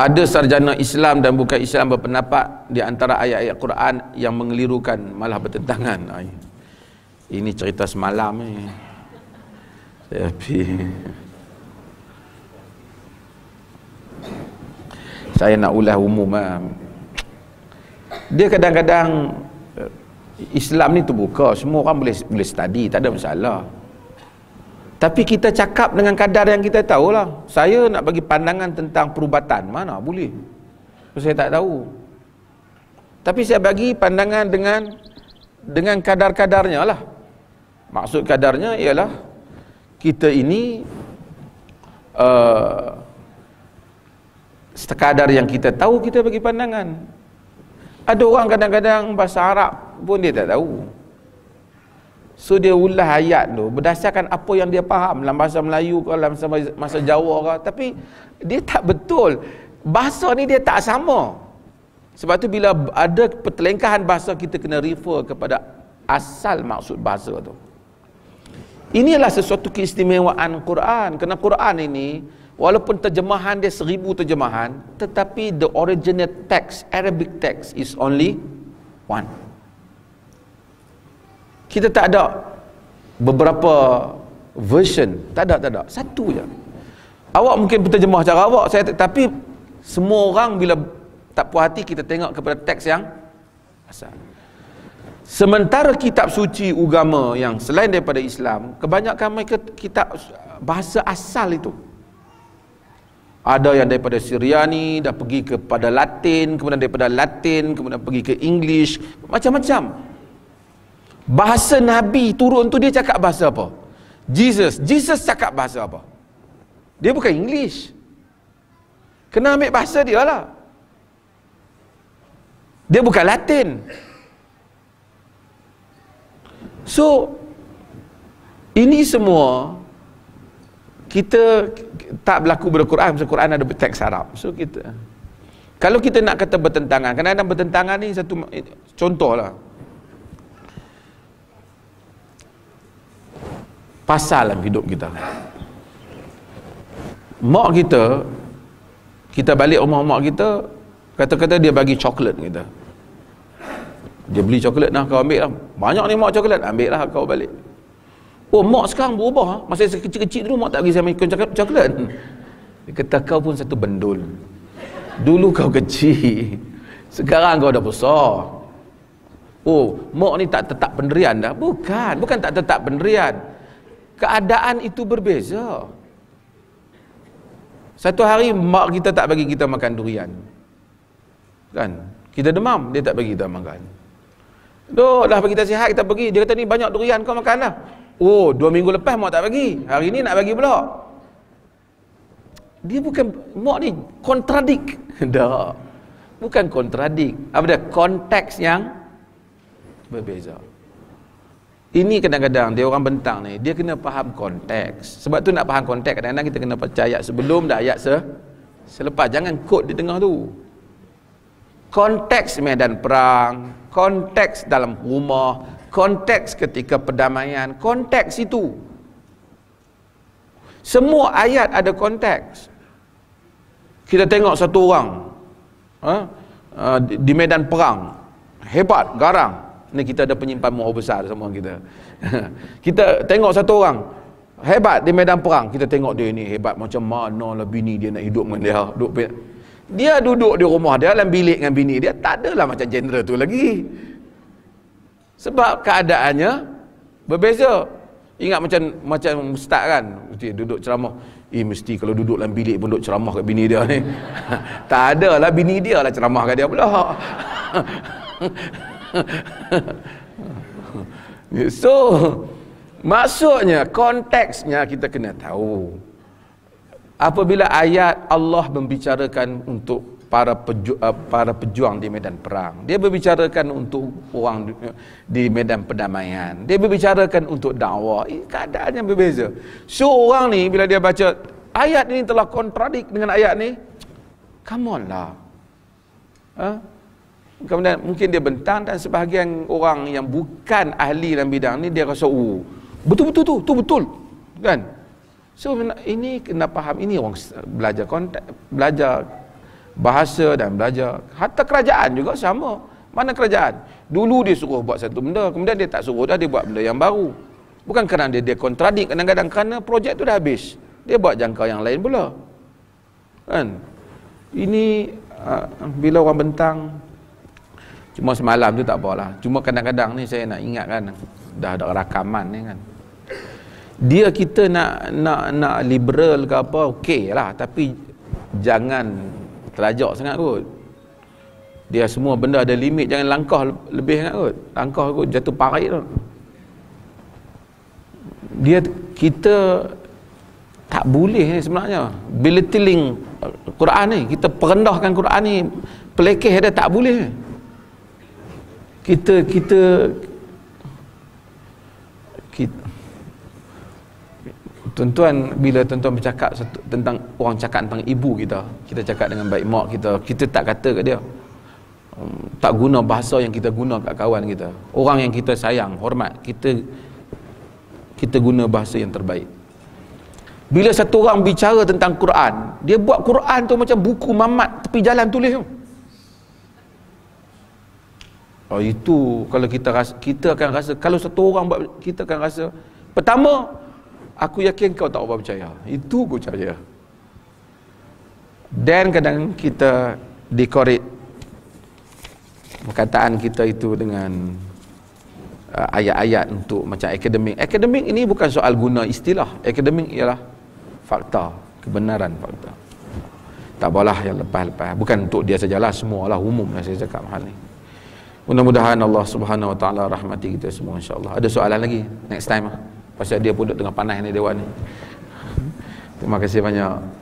ada sarjana Islam dan bukan Islam berpendapat di antara ayat-ayat Quran yang mengelirukan malah bertentangan. Ini cerita semalam ni. Saya pergi. Saya nak ulas umum ah. Dia kadang-kadang eh, Islam ni terbuka, semua orang boleh boleh study, tak ada masalah. Tapi kita cakap dengan kadar yang kita tahu lah. Saya nak bagi pandangan tentang perubatan. Mana boleh. Saya tak tahu. Tapi saya bagi pandangan dengan dengan kadar-kadarnya lah. Maksud kadarnya ialah kita ini uh, sekadar yang kita tahu kita bagi pandangan. Ada orang kadang-kadang bahasa Arab pun dia tak tahu. So dia ulas ayat tu berdasarkan apa yang dia faham dalam bahasa Melayu ke dalam bahasa, bahasa Jawa ke tapi dia tak betul. Bahasa ni dia tak sama. Sebab tu bila ada pertelengkahan bahasa kita kena refer kepada asal maksud bahasa tu. Inilah sesuatu keistimewaan Quran. Kerana Quran ini walaupun terjemahan dia seribu terjemahan tetapi the original text Arabic text is only one kita tak ada beberapa version tak ada tak ada satu je awak mungkin penterjemah cara awak saya tapi semua orang bila tak puas hati kita tengok kepada teks yang asal sementara kitab suci agama yang selain daripada Islam kebanyakan mereka kitab bahasa asal itu ada yang daripada Syriani dah pergi kepada Latin kemudian daripada Latin kemudian pergi ke English macam-macam Bahasa Nabi turun tu dia cakap bahasa apa? Jesus. Jesus cakap bahasa apa? Dia bukan English. Kena ambil bahasa dia lah. Dia bukan Latin. So, ini semua kita tak berlaku pada Quran. Sebab Quran ada teks Arab. So, kita... Kalau kita nak kata bertentangan, kadang-kadang bertentangan ni satu contohlah. lah. pasal dalam hidup kita mak kita kita balik rumah mak kita kata-kata dia bagi coklat kita dia beli coklat nak kau ambil lah banyak ni mak coklat ambil lah kau balik oh mak sekarang berubah ha? masa saya kecil-kecil dulu mak tak bagi saya makan coklat dia kata kau pun satu bendul dulu kau kecil sekarang kau dah besar oh mak ni tak tetap penderian dah bukan bukan tak tetap penderian keadaan itu berbeza satu hari mak kita tak bagi kita makan durian kan kita demam dia tak bagi kita makan Duh, dah bagi kita sihat kita pergi dia kata ni banyak durian kau makan lah oh dua minggu lepas mak tak bagi hari ni nak bagi pula dia bukan mak ni kontradik dah bukan kontradik apa dia konteks yang berbeza ini kadang-kadang dia orang bentang ni, dia kena faham konteks. Sebab tu nak faham konteks, kadang-kadang kita kena percaya ayat sebelum dan ayat se selepas. Jangan kod di tengah tu. Konteks medan perang, konteks dalam rumah, konteks ketika perdamaian, konteks itu. Semua ayat ada konteks. Kita tengok satu orang ha? di medan perang, hebat, garang, ni kita ada penyimpan muha besar semua kita kita tengok satu orang hebat di medan perang kita tengok dia ni hebat macam mana lah bini dia nak hidup dengan dia duduk dia duduk di rumah dia dalam bilik dengan bini dia tak adalah macam jenderal tu lagi sebab keadaannya berbeza ingat macam macam ustaz kan dia duduk ceramah eh mesti kalau duduk dalam bilik pun duduk ceramah kat bini dia ni tak adalah bini dia lah ceramah kat dia pula so maksudnya konteksnya kita kena tahu apabila ayat Allah membicarakan untuk para peju, eh, para pejuang di medan perang dia berbicarakan untuk orang di medan perdamaian dia berbicarakan untuk dakwah eh, keadaannya berbeza so orang ni bila dia baca ayat ini telah kontradik dengan ayat ni come on lah huh? Kemudian mungkin dia bentang dan sebahagian orang yang bukan ahli dalam bidang ni dia rasa oh betul-betul tu, tu betul. Kan? So ini kena faham ini orang belajar kontak, belajar bahasa dan belajar hatta kerajaan juga sama. Mana kerajaan? Dulu dia suruh buat satu benda, kemudian dia tak suruh dah dia buat benda yang baru. Bukan kerana dia dia kontradik kadang-kadang kerana projek tu dah habis. Dia buat jangka yang lain pula. Kan? Ini ah, bila orang bentang Cuma semalam tu tak apalah. Cuma kadang-kadang ni saya nak ingat kan, dah ada rakaman ni kan. Dia kita nak nak nak liberal ke apa okey lah tapi jangan terlajak sangat kot. Dia semua benda ada limit jangan langkah lebih sangat kot. Langkah kot jatuh parit tu. Dia kita tak boleh ni sebenarnya. Bila tiling Quran ni kita perendahkan Quran ni pelekeh dia tak boleh. Ni kita kita tuan-tuan bila tuan-tuan bercakap satu, tentang orang cakap tentang ibu kita kita cakap dengan baik mak kita kita tak kata kat dia um, tak guna bahasa yang kita guna kat kawan kita orang yang kita sayang hormat kita kita guna bahasa yang terbaik bila satu orang bicara tentang Quran dia buat Quran tu macam buku mamat tepi jalan tulis tu Oh itu kalau kita rasa, kita akan rasa kalau satu orang buat kita akan rasa pertama aku yakin kau tak apa percaya. Itu aku percaya. Dan kadang kita dikorek perkataan kita itu dengan uh, ayat-ayat untuk macam akademik. Akademik ini bukan soal guna istilah. Akademik ialah fakta, kebenaran fakta. Tak apalah yang lepas-lepas. Bukan untuk dia sajalah, semualah umum yang saya cakap hal ini. Mudah-mudahan Allah Subhanahu Wa Taala rahmati kita semua insya-Allah. Ada soalan lagi next time ah. Pasal dia pun duduk tengah panas ni dewan ni. Terima kasih banyak.